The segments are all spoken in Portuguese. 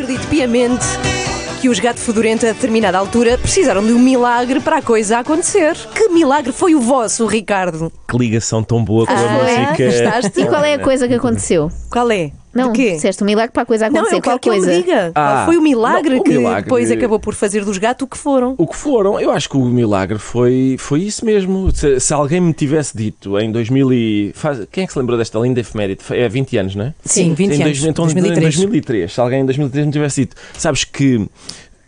acredito piamente que os gato fedorentos a determinada altura, precisaram de um milagre para a coisa acontecer. Que milagre foi o vosso, Ricardo? Que ligação tão boa com ah, a é? música. E qual é a coisa que aconteceu? Qual é? Não, disseste um milagre para a coisa acontecer. Não, é, é qual que coisa? Ele diga. Ah, foi o milagre não, o que milagre... depois acabou por fazer dos gatos o que foram. O que foram, eu acho que o milagre foi, foi isso mesmo. Se, se alguém me tivesse dito em 2000 e... Faz... Quem é que se lembrou desta linda efeméride? É 20 anos, não é? Sim, 20 em anos. Dois... Então, 2003. em 2003. Se alguém em 2003 me tivesse dito, sabes que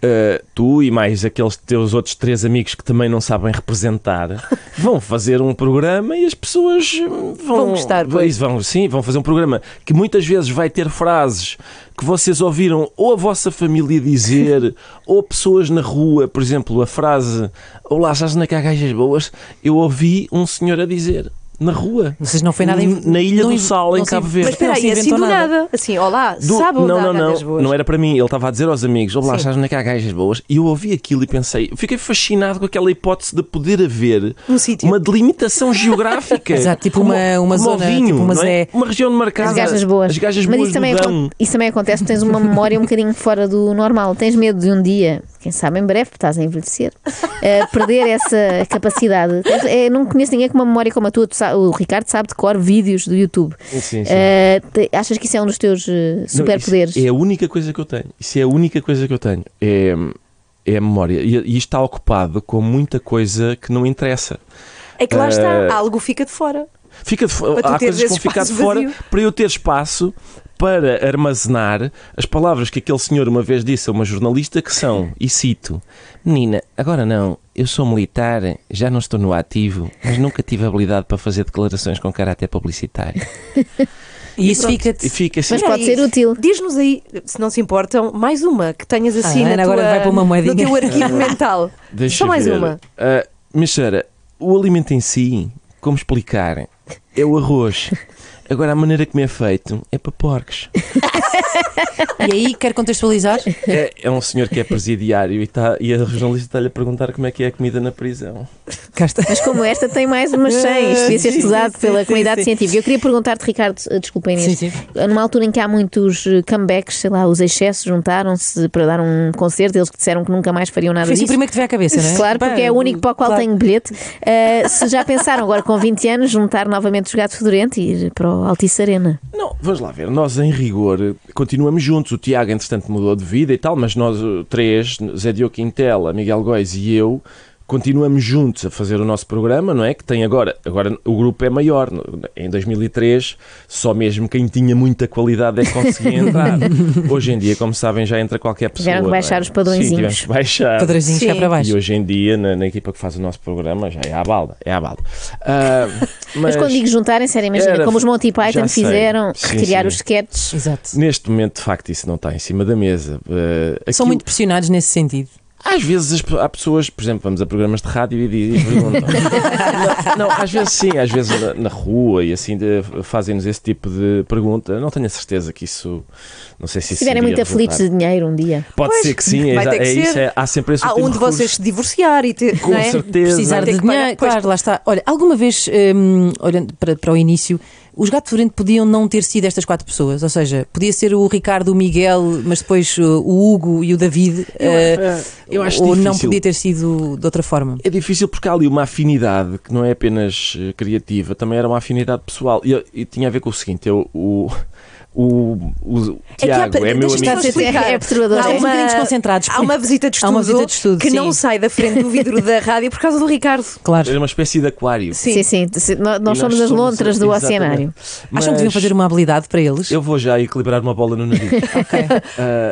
Uh, tu e mais aqueles teus outros três amigos que também não sabem representar vão fazer um programa e as pessoas hum, vão, vão gostar. Pois. Vão, sim, vão fazer um programa que muitas vezes vai ter frases que vocês ouviram ou a vossa família dizer ou pessoas na rua, por exemplo, a frase Olá, sabes na é que há gajas boas? Eu ouvi um senhor a dizer na rua. Vocês não foi nada em... Na Ilha não, do Sal, em Cabo Verde. Mas espera aí, assim do nada. nada. Assim, olá, do... sabe Não, não, gajas Boas. Não era para mim. Ele estava a dizer aos amigos: olá, sabes onde é que há gajas boas? E eu ouvi aquilo e pensei, fiquei fascinado com aquela hipótese de poder haver um uma delimitação geográfica. Exato, tipo uma, uma, uma zona. Vinho, tipo uma, é? uma região marcada. As gajas boas. As gajas Mas isso, também Dão. isso também acontece, tens uma memória um bocadinho fora do normal. Tens medo de um dia, quem sabe em breve, estás a envelhecer, a eh, perder essa capacidade. É, não conheço ninguém com uma memória como a tua, tu o Ricardo sabe de cor vídeos do YouTube. Sim, sim. Uh, te, achas que isso é um dos teus eh, superpoderes? É a única coisa que eu tenho. Isso é a única coisa que eu tenho. É, é a memória. E, e está ocupado com muita coisa que não interessa. É que lá está, eh, algo fica de fora. Fica de, há coisas que vão ficar de fora vazio. para eu ter espaço para armazenar as palavras que aquele senhor uma vez disse a uma jornalista que são, e cito, menina, agora não, eu sou militar, já não estou no ativo, mas nunca tive habilidade para fazer declarações com caráter publicitário. E, e isso fica, fica assim. Mas pode é ser útil. Diz-nos aí, se não se importam, mais uma que tenhas ah, assim ah, na tua, agora vai para uma moedinha. no teu arquivo mental. Deixa Só mais ver. uma. Uh, mas, Sara, o alimento em si, como explicar? É o arroz. Agora, a maneira como é feito é para porcos. e aí, quer contextualizar? É, é, um senhor que é presidiário e, tá, e a jornalista está-lhe a perguntar como é que é a comida na prisão. Mas como esta tem mais umas 100, ah, devia ser estudado pela sim, comunidade sim. científica. Eu queria perguntar-te, Ricardo, eh, desculpem isto. Numa altura em que há muitos eh, comebacks, sei lá, os excessos juntaram-se para dar um concerto, eles disseram que nunca mais fariam nada Foi assim disso. o primeiro que tiver a cabeça, não é? Claro, porque é o único para o qual claro. tenho bilhete. Uh, se já pensaram agora com 20 anos juntar novamente os gatos fedorentos e ir para o ao Altice Arena. Não, vamos lá ver, nós em rigor continuamos juntos. O Tiago, entretanto, mudou de vida e tal, mas nós três, Zé Diogo Quintela, Miguel Góis e eu, continuamos juntos a fazer o nosso programa, não é? Que tem agora, agora o grupo é maior. Em 2003, só mesmo quem tinha muita qualidade é que conseguia entrar. hoje em dia, como sabem, já entra qualquer pessoa. Tiveram que é? baixar é? os padrões. Sim, tivemos que baixar. Padrões para baixo. E hoje em dia, na, na, equipa que faz o nosso programa, já é à balda. É à balda. Uh, mas, mas, quando digo juntarem, sério, imagina era, como os Monty Python fizeram, sim, retirar sim. os sketches. Exato. Neste momento, de facto, isso não está em cima da mesa. Uh, aquilo... São muito pressionados nesse sentido. Às vezes as, há pessoas, por exemplo, vamos a programas de rádio e, e perguntam. não, não, às vezes sim, às vezes na, na rua e assim fazem-nos esse tipo de pergunta. Não tenho a certeza que isso. Não sei se, se tiverem muito aflitos de dinheiro um dia. Pode pois, ser que sim, é, que é isso. É, há sempre esse Há um tipo de vocês se divorciar e ter. Com é? certeza. Precisar de dinheiro. Claro, lá está. Olha, alguma vez, hum, olhando para, para o início. Os gato fedorento podiam não ter sido estas quatro pessoas, ou seja, podia ser o Ricardo, o Miguel, mas depois uh, o Hugo e o David, eu, uh, eh, eu acho ou difícil. não podia ter sido de outra forma. É difícil porque há ali uma afinidade que não é apenas eh, criativa, também era uma afinidade pessoal e, e tinha a ver com o seguinte: eu, o, o, o é Tiago é, a, é meu amigo. Explicar. É perturbador. Há é uma, é. concentrados. Há uma visita de estudo, visita de estudo que sim. não sai da frente do vidro da rádio por causa do Ricardo. Claro. É uma espécie de aquário. Sim, sim. sim. Nós, nós, somos as lontras do oceanário. Acham que deviam fazer uma habilidade para eles? Eu vou já equilibrar uma bola no nariz. okay. uh,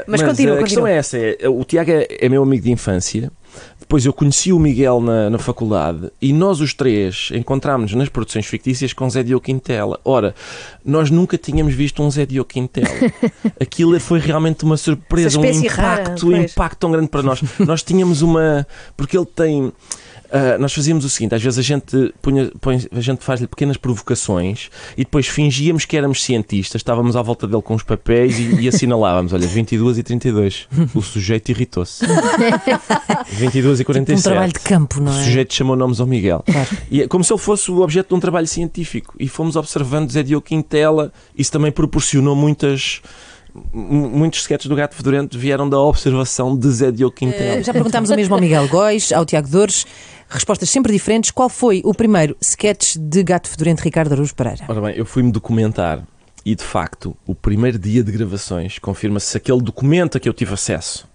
mas, mas continua, a continua. questão é essa. É, o Tiago é, é meu amigo de infância depois eu conheci o Miguel na, na faculdade e nós os três encontrámos nas produções fictícias com Zé Diogo Quintela. Ora, nós nunca tínhamos visto um Zé Diogo Quintela. Aquilo foi realmente uma surpresa, um impacto, rara, um impacto tão grande para nós. Nós tínhamos uma. Porque ele tem Uh, nós fazíamos o seguinte: às vezes a gente, punha, a gente faz-lhe pequenas provocações e depois fingíamos que éramos cientistas, estávamos à volta dele com os papéis e, e assinalávamos: olha, 22 e 32. O sujeito irritou-se. 22 e 47. Tipo um trabalho de campo, não é? O sujeito chamou nomes ao Miguel. Claro. E, é como se ele fosse o objeto de um trabalho científico. E fomos observando Zé Diogo Quintela, isso também proporcionou muitas muitos sketches do Gato Fedorento vieram da observação de Zé Diogo Quintel. Uh, eh, já perguntámos o mesmo ao Miguel Góis, ao Tiago Dores, respostas sempre diferentes. Qual foi o primeiro sketch de Gato Fedorento Ricardo Araújo Pereira? Ora bem, eu fui-me documentar e, de facto, o primeiro dia de gravações confirma-se aquele documento a que eu tive acesso.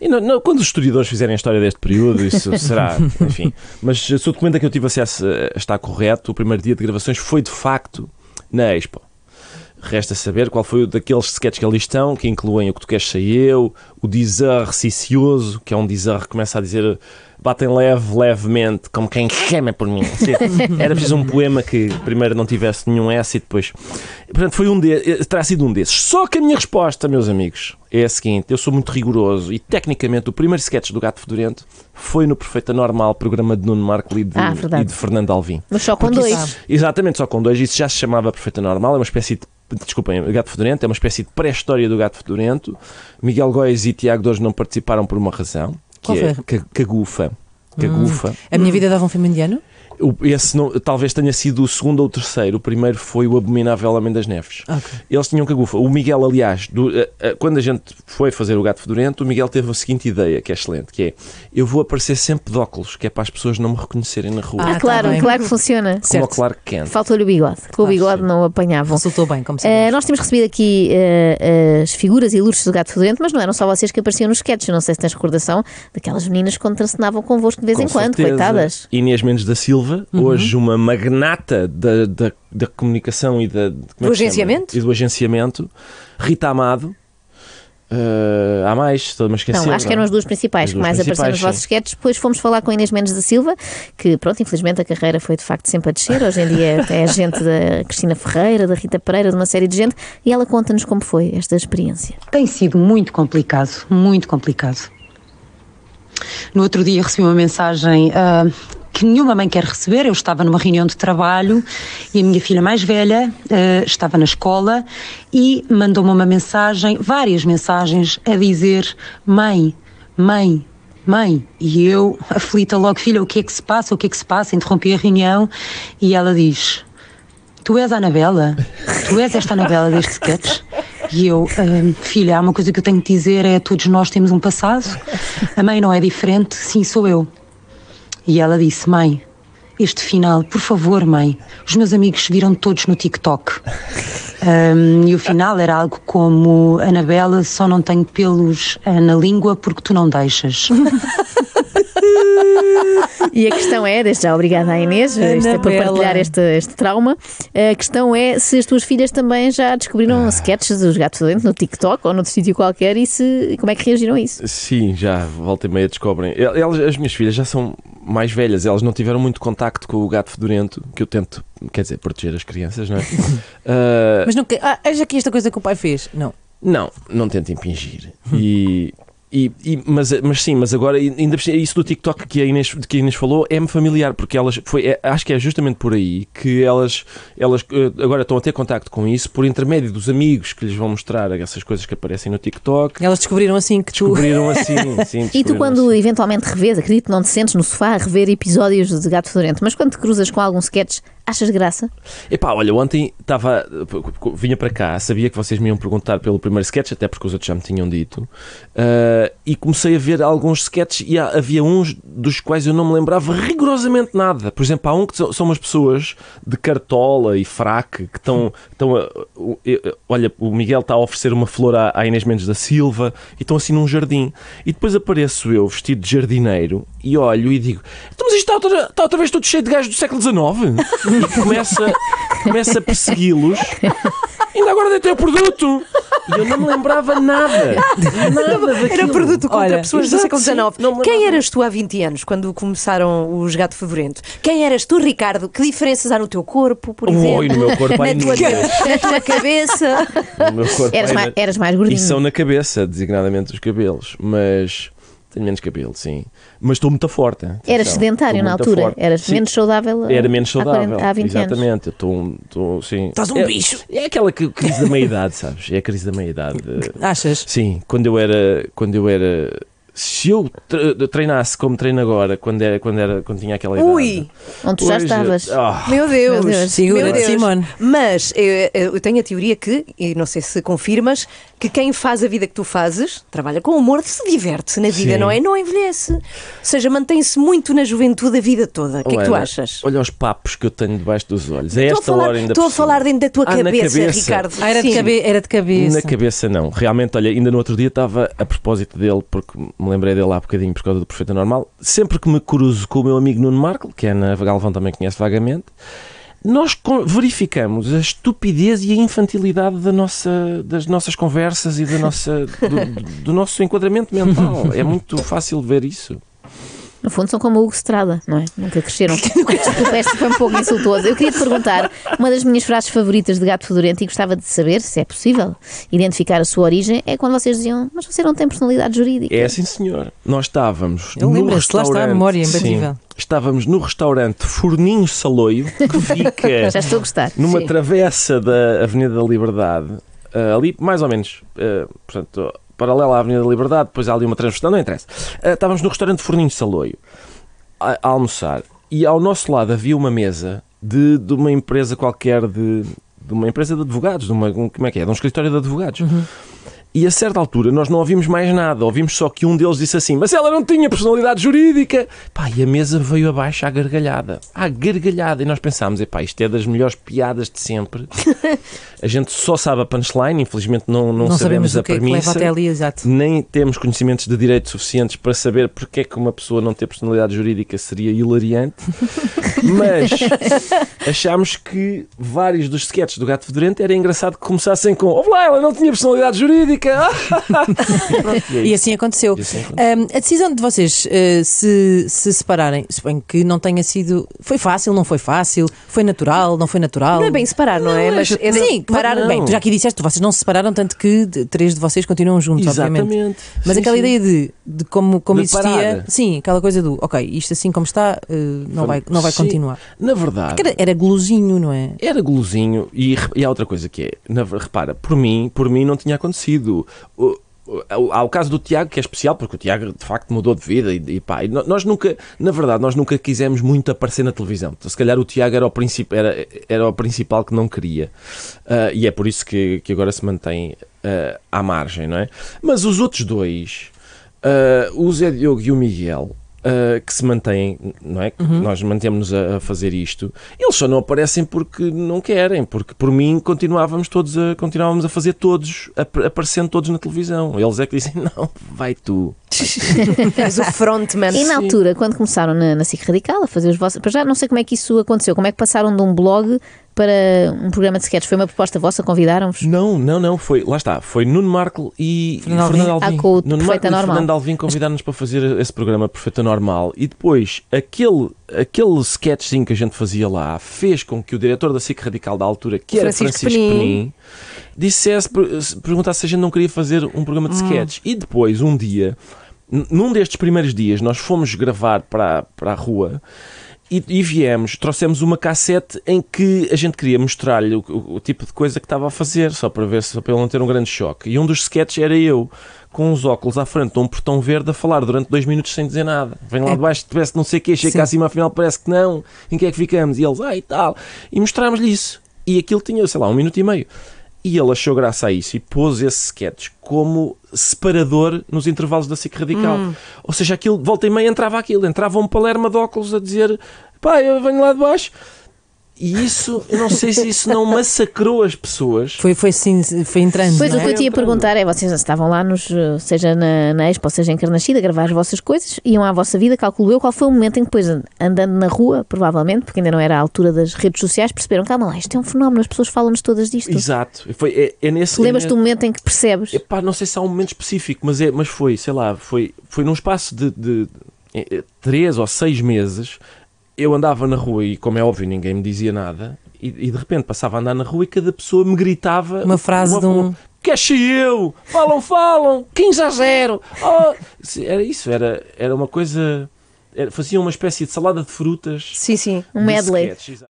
E não, não, quando os historiadores fizerem a história deste período, isso será, enfim. Mas se o documento a que eu tive acesso eh, está correto, o primeiro dia de gravações foi, de facto, na Expo. Resta saber qual foi o daqueles sketches que ali estão, que incluem o que tu queres ser eu, o dizer cicioso, que é um dizer que começa a dizer batem leve, levemente, como quem chama por mim. Era preciso um poema que primeiro não tivesse nenhum S e depois. Portanto, foi um de... Eh, terá sido um desses. Só que a minha resposta, meus amigos, é a seguinte: eu sou muito rigoroso e tecnicamente o primeiro sketch do Gato Fedorento foi no Perfeita Normal, programa de Nuno Marco e de, ah, e de Fernando Alvim. Mas só com Porque dois. Isso, exatamente, só com dois. Isso já se chamava Perfeita Normal, é uma espécie de desculpem, Gato Fedorento, é uma espécie de pré-história do Gato Fedorento. Miguel Góes e Tiago Dores não participaram por uma razão, que Qual é Cagufa. que Hum. A minha hum. vida dava um filme indiano? esse não, talvez tenha sido o segundo ou o terceiro. O primeiro foi o Abominável Homem das Neves. Okay. Eles tinham cagufa. O Miguel, aliás, do, eh, eh, quando a gente foi fazer o Gato Fedorento, o Miguel teve a seguinte ideia, que é excelente, que é eu vou aparecer sempre de óculos, que é para as pessoas não me reconhecerem na rua. Ah, ah tá claro, tá claro que funciona. Como certo. o Clark Kent. Faltou-lhe o bigode. Com o ah, bigode não apanhavam. Resultou bem, como sempre. Uh, nós temos recebido aqui uh, as figuras ilustres do Gato Fedorento, mas não eram só vocês que apareciam nos sketches. Não sei se tens recordação daquelas meninas que contracenavam convosco de vez Com em quando, certeza. coitadas. Inês Mendes da Silva Silva, uhum. hoje uma magnata da, da, da comunicação e da, é do, agenciamento? e do agenciamento, Rita Amado. Uh, há mais, estou-me esquecer. Não, acho que eram as duas principais as que duas mais apareceram nos vossos sketches. Depois fomos falar com Inês Mendes da Silva, que, pronto, infelizmente a carreira foi de facto sempre a descer. Hoje em dia é a gente da Cristina Ferreira, da Rita Pereira, de uma série de gente. E ela conta-nos como foi esta experiência. Tem sido muito complicado, muito complicado. No outro dia recebi uma mensagem uh, que nenhuma mãe quer receber. Eu estava numa reunião de trabalho e a minha filha mais velha uh, estava na escola e mandou-me uma mensagem, várias mensagens, a dizer: Mãe, mãe, mãe. E eu, aflita logo, filha, o que é que se passa? O que é que se passa? Interrompi a reunião e ela diz: Tu és a Anabela? Tu és esta Anabela deste sketch? E eu, uh, filha, há uma coisa que eu tenho que dizer: é todos nós temos um passado, a mãe não é diferente, sim, sou eu. E ela disse: Mãe, este final, por favor, mãe. Os meus amigos viram todos no TikTok. Um, e o final era algo como: Anabela, só não tenho pelos eh, na língua porque tu não deixas. E a questão é, desde já obrigada à Inês este eh, é por partilhar este, este trauma. A questão é se as tuas filhas também já descobriram ah. sketches dos gatos dentro no TikTok ou noutro sítio qualquer e se, como é que reagiram a isso? Sim, já, volta e meia descobrem. Elas, as minhas filhas já são mais velhas, elas não tiveram muito contacto com o gato fedorento, que eu tento, quer dizer, proteger as crianças, não é? uh... Mas não, ah, és aqui esta coisa que o pai fez? Não. Não, não tento impingir. E E, e, mas, mas sim, mas agora ainda isso do TikTok que a Inês, que a Inês falou é-me familiar, porque elas foi, é, acho que é justamente por aí que elas, elas eh, agora estão a ter contacto com isso por intermédio dos amigos que lhes vão mostrar essas coisas que aparecem no TikTok. Elas descobriram assim que tu. Descobriram assim, sim. Descobriram e tu, quando assim. eventualmente revês, acredito, não te sentes no sofá a rever episódios de Gato Fedorento, mas quando te cruzas com algum sketch Achas graça? Epá, olha, ontem estava. Vinha para cá, sabia que vocês me iam perguntar pelo primeiro sketch, até porque os outros já me tinham dito, uh, e comecei a ver alguns sketches e há, havia uns dos quais eu não me lembrava rigorosamente nada. Por exemplo, há um que são, são umas pessoas de cartola e fraque que estão. estão a, olha, o Miguel está a oferecer uma flor à, à Inês Mendes da Silva e estão assim num jardim. E depois apareço eu vestido de jardineiro e olho e digo: então, mas isto está outra, está outra vez tudo cheio de gajos do século XIX? começa, começa a persegui-los. Ainda agora dei teu produto! E eu não me lembrava nada. Nada daquilo. Era produto contra Olha, pessoas do século XIX. Quem eras tu há 20 anos, quando começaram os Gato Fedorento? Quem eras tu, Ricardo? Que diferenças há no teu corpo, por exemplo? Oi, no meu corpo há na, tua, na tua cabeça. No meu corpo eras, mais, eras mais gordinho. E são na cabeça, designadamente os cabelos. Mas tenho menos cabelo, sim. Mas estou muito forte. Atenção. Era sedentário na altura? Forte. Eras sim. menos saudável? Era menos saudável. Há, 40, há 20 Exatamente. anos. Exatamente. Estou, sim. Estás um é, bicho. É aquela crise da meia-idade, sabes? É a crise da meia-idade. Achas? Sim. Quando eu era... Quando eu era se eu treinasse como treino agora, quando, era, quando, era, quando tinha aquela idade. Ui! Onde tu já estavas. Oh. Meu Deus! Deus. meu deus Simone. Mas eu, eh, eh, eu, tenho a teoria que, e não sei se confirmas, que quem faz a vida que tu fazes trabalha com humor, se diverte na vida, Sim. não é? Não envelhece. Ou seja, mantém-se muito na juventude a vida toda. O que é que tu achas? Olha os papos que eu tenho debaixo dos olhos. É estou esta falar, hora ainda Estou a falar dentro da tua ah, cabeça, cabeça, Ricardo. Ah, era, de cabe era de cabeça. Na cabeça, não. Realmente, olha, ainda no outro dia estava a propósito dele, porque me lembrei dele há bocadinho por causa do prefeito Normal. Sempre que me cruzo com o meu amigo Nuno Marco, que é na Galvão também conhece vagamente nós verificamos a estupidez e a infantilidade da nossa, das nossas conversas e da nossa, do, do nosso enquadramento mental. É muito fácil ver isso. No fundo, são como o Hugo Estrada, não é? Nunca cresceram. Esta foi um pouco insultuosa. Eu queria te perguntar uma das minhas frases favoritas de Gato Fedorento e gostava de saber se é possível identificar a sua origem. É quando vocês diziam, mas você não tem personalidade jurídica. É, sim, senhor. Nós estávamos. Eu lembro-se, lá está a memória é imbatível. Sim. Estávamos no restaurante Forninho Saloio, que fica Já estou a gostar. numa Sim. travessa da Avenida da Liberdade, uh, ali mais ou menos, uh, portanto, paralela à Avenida da Liberdade, depois há ali uma transversal, não interessa. Uh, estávamos no restaurante Forninho Saloio a, a, almoçar e ao nosso lado havia uma mesa de, de uma empresa qualquer de, de uma empresa de advogados, de uma, como é que é? De um escritório de advogados. Uhum. E a certa altura nós não ouvimos mais nada, ouvimos só que um deles disse assim: Mas ela não tinha personalidade jurídica. Pá, e a mesa veio abaixo à gargalhada. À gargalhada. E nós pensámos: Epá, isto é das melhores piadas de sempre. a gente só sabe a punchline, infelizmente não, não, não sabemos, sabemos a é premissa. Que ali, nem temos conhecimentos de direito suficientes para saber porque é que uma pessoa não ter personalidade jurídica seria hilariante. Mas achámos que vários dos sketches do Gato Fedorento era engraçado que começassem com: Olá, ela não tinha personalidade jurídica música. e assim aconteceu. E assim aconteceu. Um, a decisão de vocês uh, se, se separarem, suponho que não tenha sido. Foi fácil, não foi fácil? Foi natural, não foi natural? Não é bem separar, não, é? não é? Mas, sim, pararam bem. Tu já aqui disseste, vocês não se separaram, tanto que três de vocês continuam juntos, Exatamente. obviamente. Mas sim, aquela sim. ideia de de como, como de existia. Parar. Sim, aquela coisa do ok, isto assim como está eh, não vai, não vai Sim, continuar. Na verdade. era, era golosinho, não é? Era golosinho e, e há outra coisa que é, na, repara, por mim, por mim não tinha acontecido. O, há o caso do Tiago que é especial porque o Tiago de facto mudou de vida e, e pá, e nós nunca, na verdade, nós nunca quisemos muito aparecer na televisão. Se calhar o Tiago era o, princip, era, era o principal que não queria uh, e é por isso que, que agora se mantém uh, à margem, não é? Mas os outros dois Uh, o Zé Diogo e o Miguel. Uh, que se mantêm, não é? Uhum. Nós mantemos-nos a, a, fazer isto. Eles só não aparecem porque não querem, porque por mim continuávamos todos a, continuávamos a fazer todos, a, aparecendo todos na televisão. Eles é que dizem: não, vai tu. És o frontman. E na altura, quando começaram na, na CIC Radical a fazer os vossos. Para já não sei como é que isso aconteceu, como é que passaram de um blog para um programa de sketches? Foi uma proposta vossa? Convidaram-vos? Não, não, não. Foi, lá está. Foi Nuno Marco e Fernando Alvim. Fernando Alvim. Ah, com o Nuno Marco Normal. Fernando Alvim convidaram-nos para fazer esse programa Perfeita Normal. E depois, aquele, aquele sketchzinho que a gente fazia lá fez com que o diretor da SIC Radical da altura, que era Francisco Penin, Penin dissesse, perguntasse se a gente não queria fazer um programa de hum. sketch. E depois, um dia, num destes primeiros dias, nós fomos gravar para, para a rua e, e, viemos, trouxemos uma cassete em que a gente queria mostrar-lhe o, o, o, tipo de coisa que estava a fazer, só para ver, se para ele não ter um grande choque. E um dos sketches era eu, com os óculos à frente de um portão verde, a falar durante dois minutos sem dizer nada. Vem lá é. de baixo, parece não sei o quê, chega acima, afinal parece que não, em que é que ficamos? E eles, ah e tal. E mostrámos-lhe isso. E aquilo tinha, sei lá, um minuto e meio. E ele achou graça a isso e pôs esse sketch como separador nos intervalos da SIC Radical. Hum. Ou seja, aquilo, volta e meia entrava aquilo, entrava um palerma de óculos a dizer pá, eu venho lá de baixo. E isso, eu não sei se isso não massacrou as pessoas. Foi, foi sim, foi entrando. Pois o que eu é? te ia perguntar é: vocês estavam lá, nos, eh, seja na, na Expo, seja em Carnascida, a gravar as vossas coisas, iam à vossa vida, calculo eu, qual foi o momento em que depois, andando na rua, provavelmente, porque ainda não era a altura das redes sociais, perceberam: calma ah, lá, isto é um fenómeno, as pessoas falam-nos todas disto. Exato. Foi, é, é nesse Lembras-te do momento em que percebes? não sei se há um momento específico, mas, é, mas foi, sei lá, foi, foi num espaço de, de, de eh, três ou seis meses eu andava na rua e, como é óbvio, ninguém me dizia nada. E, e de repente passava a andar na rua e cada pessoa me gritava uma frase uma, de um. Que é eu! Falam, falam! 15 a 0! Oh. Era isso, era, era uma coisa. Era, fazia uma espécie de salada de frutas. Sim, sim, um medley. Sketch.